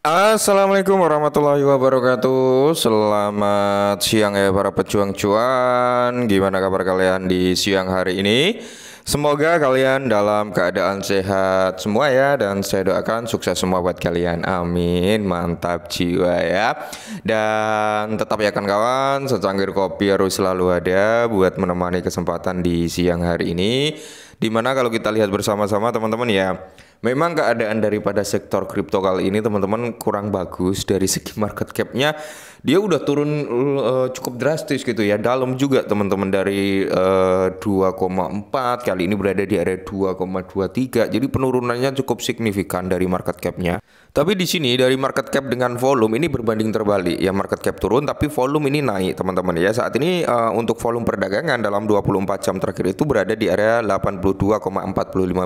Assalamualaikum warahmatullahi wabarakatuh Selamat siang ya para pejuang cuan Gimana kabar kalian di siang hari ini? Semoga kalian dalam keadaan sehat semua ya Dan saya doakan sukses semua buat kalian Amin Mantap jiwa ya Dan tetap ya kan kawan Secangkir kopi harus selalu ada Buat menemani kesempatan di siang hari ini Dimana kalau kita lihat bersama-sama teman-teman ya Memang keadaan daripada sektor kripto kali ini teman-teman kurang bagus dari segi market cap-nya. Dia udah turun uh, cukup drastis gitu ya. Dalam juga teman-teman dari uh, eh, 2,4 kali ini berada di area 2,23. Jadi penurunannya cukup signifikan dari market cap-nya. Tapi di sini dari market cap dengan volume ini berbanding terbalik. Ya market cap turun tapi volume ini naik teman-teman ya. Saat ini uh, untuk volume perdagangan dalam 24 jam terakhir itu berada di area 82,45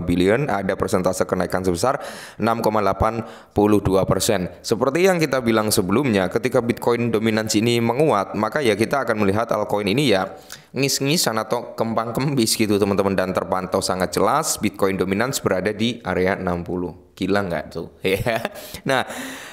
billion. Ada persentase kenaikan kenaikan sebesar 6,82 persen. Seperti yang kita bilang sebelumnya, ketika Bitcoin dominansi ini menguat, maka ya kita akan melihat altcoin ini ya ngis-ngisan atau kembang-kembis gitu teman-teman dan terpantau sangat jelas Bitcoin dominans berada di area 60. Gila nggak tuh? Ya. nah,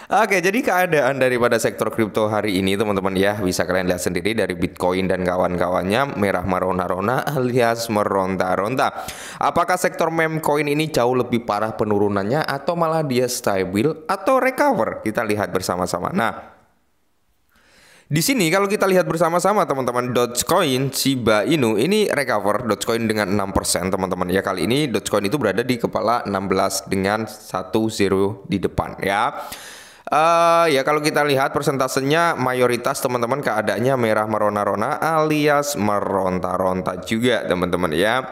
oke. Okay, jadi keadaan daripada sektor kripto hari ini, teman-teman ya, bisa kalian lihat sendiri dari Bitcoin dan kawan-kawannya merah merona-rona alias meronta-ronta. Apakah sektor meme memcoin ini jauh lebih parah penurunannya atau malah dia stabil atau recover? Kita lihat bersama-sama. Nah, di sini kalau kita lihat bersama-sama teman-teman Dogecoin Shiba Inu ini recover Dogecoin dengan 6% teman-teman ya kali ini Dogecoin itu berada di kepala 16 dengan 10 di depan ya. Uh, ya kalau kita lihat persentasenya mayoritas teman-teman keadaannya merah merona-rona alias meronta-ronta juga teman-teman ya.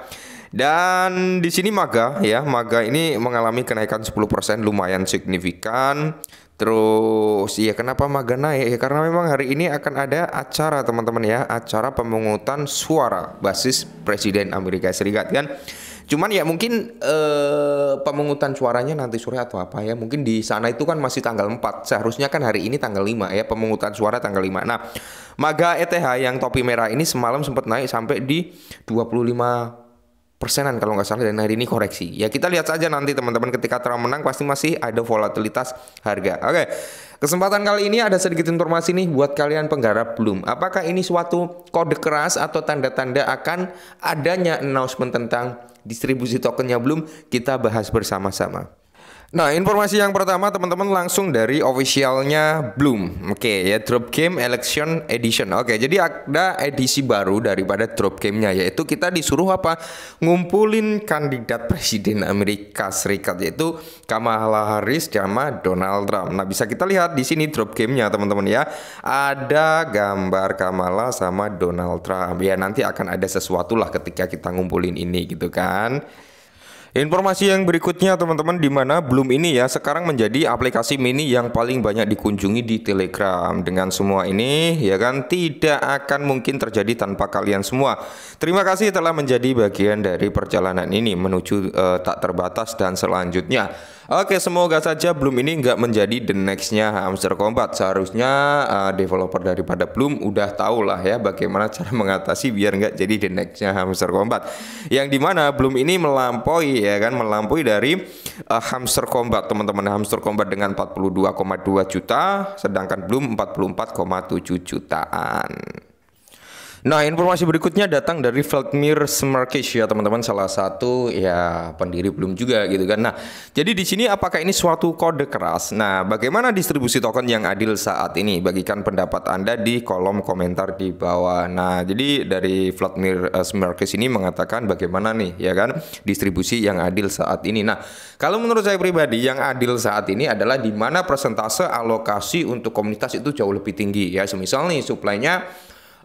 Dan di sini Maga ya, Maga ini mengalami kenaikan 10% lumayan signifikan. Terus ya kenapa Maga naik? Ya karena memang hari ini akan ada acara teman-teman ya, acara pemungutan suara basis presiden Amerika Serikat kan. Cuman ya mungkin eh, pemungutan suaranya nanti sore atau apa ya. Mungkin di sana itu kan masih tanggal 4. Seharusnya kan hari ini tanggal 5 ya pemungutan suara tanggal 5. Nah, Maga ETH yang topi merah ini semalam sempat naik sampai di 25 persenan kalau nggak salah dan hari ini koreksi. Ya kita lihat saja nanti teman-teman ketika Trump menang pasti masih ada volatilitas harga. Oke. Kesempatan kali ini ada sedikit informasi nih buat kalian penggarap belum. Apakah ini suatu kode keras atau tanda-tanda akan adanya announcement tentang distribusi tokennya belum? Kita bahas bersama-sama. Nah, informasi yang pertama teman-teman langsung dari officialnya Bloom. Oke, okay, ya Drop Game Election Edition. Oke, okay, jadi ada edisi baru daripada Drop Game-nya yaitu kita disuruh apa? Ngumpulin kandidat presiden Amerika Serikat yaitu Kamala Harris sama Donald Trump. Nah, bisa kita lihat di sini Drop Game-nya teman-teman ya. Ada gambar Kamala sama Donald Trump. Ya, nanti akan ada sesuatu lah ketika kita ngumpulin ini gitu kan. Informasi yang berikutnya teman-teman di mana belum ini ya sekarang menjadi aplikasi mini yang paling banyak dikunjungi di Telegram. Dengan semua ini ya kan tidak akan mungkin terjadi tanpa kalian semua. Terima kasih telah menjadi bagian dari perjalanan ini menuju uh, tak terbatas dan selanjutnya. Oke, semoga saja Bloom ini nggak menjadi the nextnya Hamster Kompat. Seharusnya uh, developer daripada Bloom udah tau lah ya bagaimana cara mengatasi biar nggak jadi the nextnya Hamster Kompat. Yang dimana Bloom ini melampaui ya kan, melampaui dari uh, Hamster Kompat, teman-teman Hamster Kompat dengan 42,2 juta, sedangkan Bloom 44,7 jutaan. Nah, informasi berikutnya datang dari Vladimir Smirkic ya teman-teman, salah satu ya pendiri belum juga gitu kan. Nah, jadi di sini apakah ini suatu kode keras? Nah, bagaimana distribusi token yang adil saat ini? Bagikan pendapat Anda di kolom komentar di bawah. Nah, jadi dari Vladimir eh, Smirkic ini mengatakan bagaimana nih ya kan distribusi yang adil saat ini. Nah, kalau menurut saya pribadi yang adil saat ini adalah di mana persentase alokasi untuk komunitas itu jauh lebih tinggi ya. Semisal nih suplainya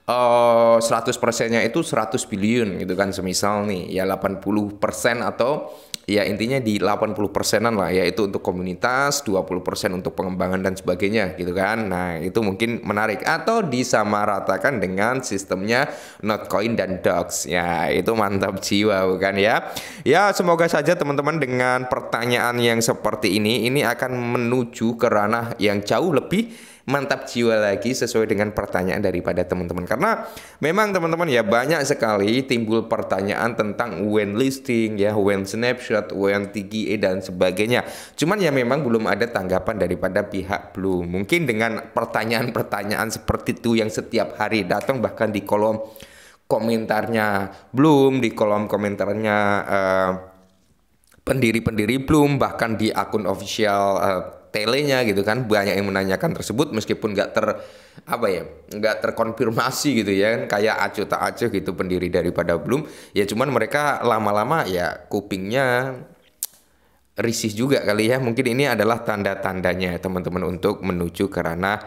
100 eh, persennya itu 100 billion gitu kan semisal nih ya 80 persen atau ya intinya di 80 persenan lah yaitu untuk komunitas 20 persen untuk pengembangan dan sebagainya gitu kan nah itu mungkin menarik atau disamaratakan dengan sistemnya not coin dan Dox ya itu mantap jiwa bukan ya ya semoga saja teman-teman dengan pertanyaan yang seperti ini ini akan menuju ke ranah yang jauh lebih mantap jiwa lagi sesuai dengan pertanyaan daripada teman-teman. Karena memang teman-teman ya banyak sekali timbul pertanyaan tentang when listing ya, when snapshot, when TGE dan sebagainya. Cuman ya memang belum ada tanggapan daripada pihak Blue. Mungkin dengan pertanyaan-pertanyaan seperti itu yang setiap hari datang bahkan di kolom komentarnya belum di kolom komentarnya uh, pendiri-pendiri belum bahkan di akun official uh, telenya gitu kan banyak yang menanyakan tersebut meskipun nggak ter apa ya nggak terkonfirmasi gitu ya kan kayak acu tak acu gitu pendiri daripada belum ya cuman mereka lama-lama ya kupingnya risih juga kali ya mungkin ini adalah tanda-tandanya teman-teman untuk menuju ke ranah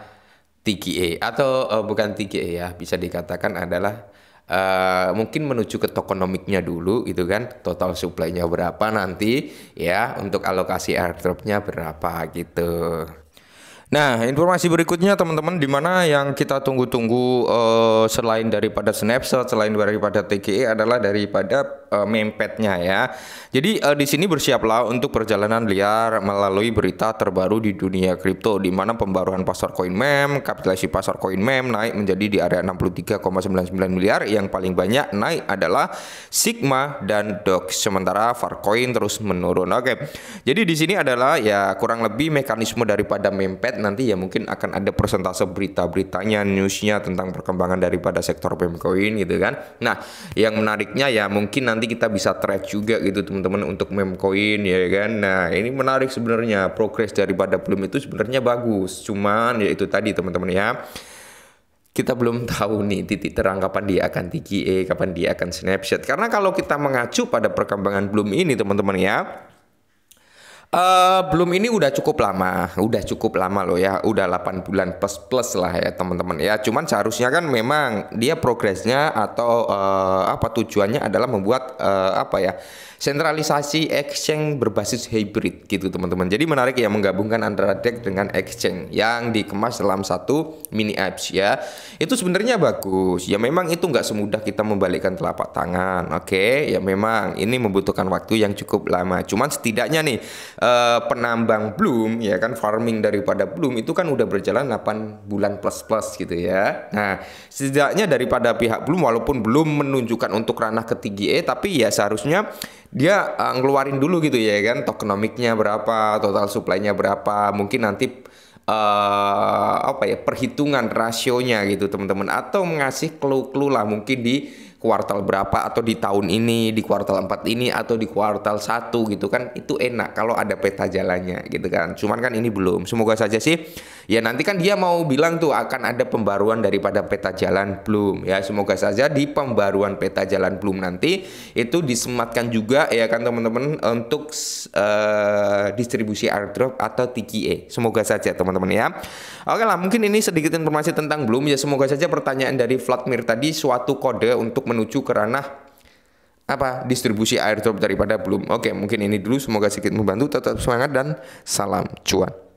TGA atau uh, bukan TGA ya bisa dikatakan adalah Uh, mungkin menuju ke tokonomiknya dulu gitu kan total supply-nya berapa nanti ya untuk alokasi airdropnya berapa gitu Nah, informasi berikutnya teman-teman di mana yang kita tunggu-tunggu uh, selain daripada Snapshot, selain daripada TGE adalah daripada uh, mempetnya ya. Jadi uh, di sini bersiaplah untuk perjalanan liar melalui berita terbaru di dunia kripto di mana pembaruan pasar koin mem, kapitalisasi pasar koin mem naik menjadi di area 63,99 miliar yang paling banyak naik adalah Sigma dan Dog sementara Farcoin terus menurun. Oke. Jadi di sini adalah ya kurang lebih mekanisme daripada mempet nanti ya mungkin akan ada persentase berita-beritanya, newsnya tentang perkembangan daripada sektor meme coin gitu kan. Nah, yang menariknya ya mungkin nanti nanti kita bisa track juga gitu teman-teman untuk memcoin ya kan. Nah, ini menarik sebenarnya progres daripada belum itu sebenarnya bagus. Cuman ya itu tadi teman-teman ya kita belum tahu nih titik terang kapan dia akan TGA, kapan dia akan snapshot Karena kalau kita mengacu pada perkembangan belum ini teman-teman ya, Eh, belum ini udah cukup lama, udah cukup lama loh ya, udah 8 bulan plus plus lah ya teman-teman ya. Cuman seharusnya kan memang dia progresnya atau uh, apa tujuannya adalah membuat uh, apa ya sentralisasi exchange berbasis hybrid gitu teman-teman. Jadi menarik ya menggabungkan antara DEX dengan exchange yang dikemas dalam satu mini apps ya. Itu sebenarnya bagus. Ya memang itu nggak semudah kita membalikkan telapak tangan, oke? Okay? Ya memang ini membutuhkan waktu yang cukup lama. Cuman setidaknya nih Eh, penambang bloom ya kan farming daripada bloom itu kan udah berjalan 8 bulan plus plus gitu ya. Nah, setidaknya daripada pihak bloom walaupun belum menunjukkan untuk ranah ketiga eh, tapi ya seharusnya dia uh, ngeluarin dulu gitu ya kan tokenomiknya berapa, total supply-nya berapa, mungkin nanti uh, apa ya perhitungan rasionya gitu teman-teman atau mengasih clue-clue lah mungkin di kuartal berapa atau di tahun ini di kuartal 4 ini atau di kuartal 1 gitu kan itu enak kalau ada peta jalannya gitu kan cuman kan ini belum semoga saja sih ya nanti kan dia mau bilang tuh akan ada pembaruan daripada peta jalan belum ya semoga saja di pembaruan peta jalan belum nanti itu disematkan juga ya kan teman-teman untuk uh, distribusi airdrop atau TKE semoga saja teman-teman ya oke lah mungkin ini sedikit informasi tentang belum ya semoga saja pertanyaan dari Vladimir tadi suatu kode untuk menuju ke ranah apa distribusi airdrop daripada belum. Oke, mungkin ini dulu semoga sedikit membantu. Tetap semangat dan salam cuan.